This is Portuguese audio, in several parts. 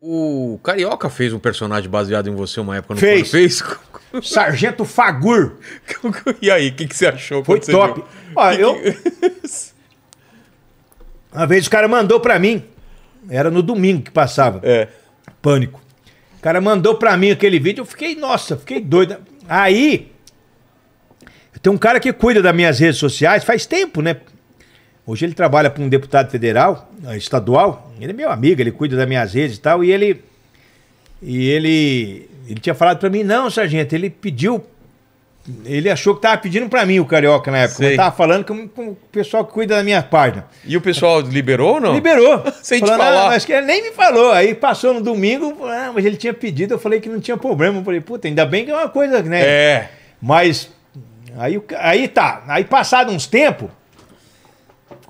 O Carioca fez um personagem baseado em você uma época no Fez. fez? Sargento Fagur. e aí, o que, que você achou? Foi top. viu? Que eu- Uma vez o cara mandou pra mim, era no domingo que passava, É. pânico. O cara mandou pra mim aquele vídeo, eu fiquei, nossa, fiquei doido. Aí, tem um cara que cuida das minhas redes sociais, faz tempo, né? Hoje ele trabalha para um deputado federal, eh, estadual, ele é meu amigo, ele cuida das minhas redes e tal, e ele e ele ele tinha falado para mim, não, sargento, ele pediu ele achou que estava pedindo para mim o carioca na época, Sei. tava falando com, com, o pessoal que cuida da minha página. E o pessoal liberou ou não? Liberou. Sem falando, te ah, falar. Ah, mas que ele nem me falou. Aí passou no domingo, ah, mas ele tinha pedido, eu falei que não tinha problema. Eu falei, puta, ainda bem que é uma coisa, né? É. Mas aí aí tá, aí passado uns tempos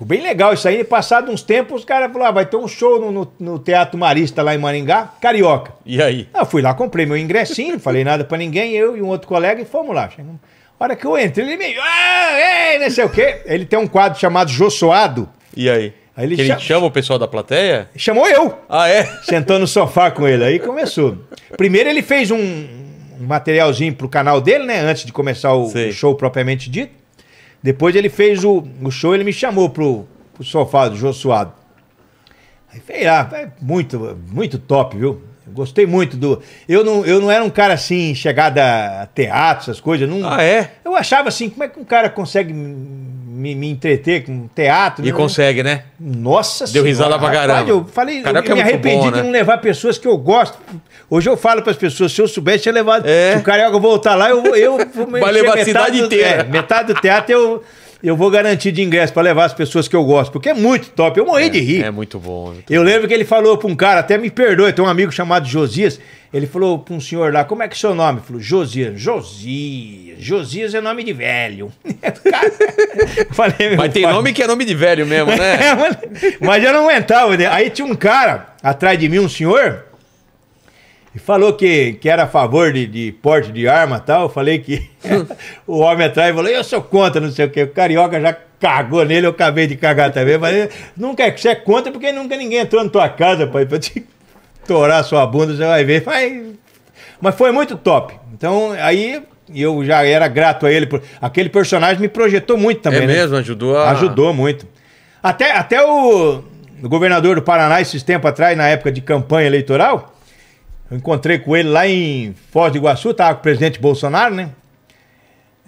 Ficou bem legal isso aí. passado uns tempos, os caras falaram: ah, vai ter um show no, no, no, Teatro Marista lá em Maringá, carioca. E aí? Ah, eu fui lá, comprei meu ingressinho, não falei nada pra ninguém, eu e um outro colega, e fomos lá. Chegamos. A hora que eu entrei, ele meio Ah, ei, não sei o quê. Ele tem um quadro chamado Josuado E aí? Aí ele, chama... ele, chama... o pessoal da plateia? Chamou eu. Ah, é? Sentou no sofá com ele. Aí começou. Primeiro ele fez um, um materialzinho pro canal dele, né? Antes de começar o show propriamente dito. Depois ele fez o, o show, ele me chamou pro, pro sofá do João Suado. Aí foi lá, ah, é muito, muito top, viu? Gostei muito do. Eu não, eu não era um cara assim, chegada a teatro, essas coisas. Não... Ah, é? Eu achava assim, como é que um cara consegue me, me entreter com teatro. E né? consegue, né? Nossa Deu senhora, risada pra caramba. Rapaz, eu falei, Caraca, eu, eu é me arrependi bom, né? de não levar pessoas que eu gosto. Hoje eu falo pras pessoas, se eu soubesse, tinha levado. É. Se o Carioca voltar lá, eu, eu vou... Eu, Vai levar a cidade do, inteira. É, metade do teatro eu eu vou garantir de ingresso para levar as pessoas que eu gosto, porque é muito top. Eu morri é, de rir. É muito bom. É eu bom. lembro que ele falou para um cara, até me perdoe, tem um amigo chamado Josias. Ele falou para um senhor lá, como é que é seu nome? Ele falou, Josias. Josias. Josias é nome de velho. cara, falei, mas tem pai. nome que é nome de velho mesmo, né? é, mas, mas eu não aguentava. Né? Aí tinha um cara atrás de mim, um senhor e falou que, que era a favor de, de porte de arma e tal. Eu falei que o homem atrás falou: eu sou contra, não sei o quê. O carioca já cagou nele, eu acabei de cagar também. Mas nunca é você é contra porque nunca ninguém entrou na tua casa pra, pra te torar sua bunda, você vai ver. Mas, mas foi muito top. Então aí eu já era grato a ele. Por... Aquele personagem me projetou muito também. É né? mesmo, ajudou a... Ajudou muito. Até, até o, o governador do Paraná, esses tempos atrás, na época de campanha eleitoral encontrei com ele lá em Foz do Iguaçu, tava com o presidente Bolsonaro, né?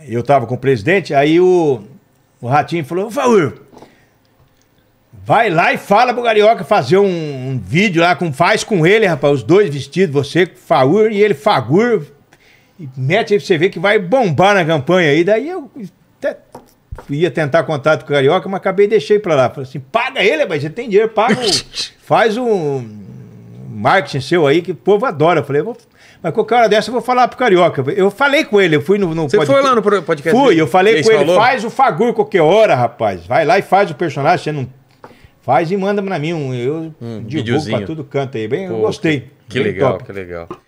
Eu tava com o presidente, aí o, o Ratinho falou, favor, vai lá e fala pro Carioca fazer um, um, vídeo lá, com, faz com ele, rapaz, os dois vestidos, você, Faur e ele, Fagur, e mete aí pra você ver que vai bombar na campanha aí. Daí eu até ia tentar contato com o Carioca, mas acabei e deixei pra lá. Falei assim, paga ele, rapaz, você tem dinheiro, paga, faz um marketing seu aí que o povo adora. Eu falei, vou, mas qualquer hora dessa eu vou falar pro Carioca. Eu falei com ele, eu fui no, no Você podcast. foi lá no podcast? Fui, eu falei com ele, falou? faz o Fagur qualquer hora, rapaz. Vai lá e faz o personagem, você não faz e manda pra mim um. Eu hum, divulgo pra tudo canto aí. Bem, Pô, eu gostei. Que, que legal, top. que legal.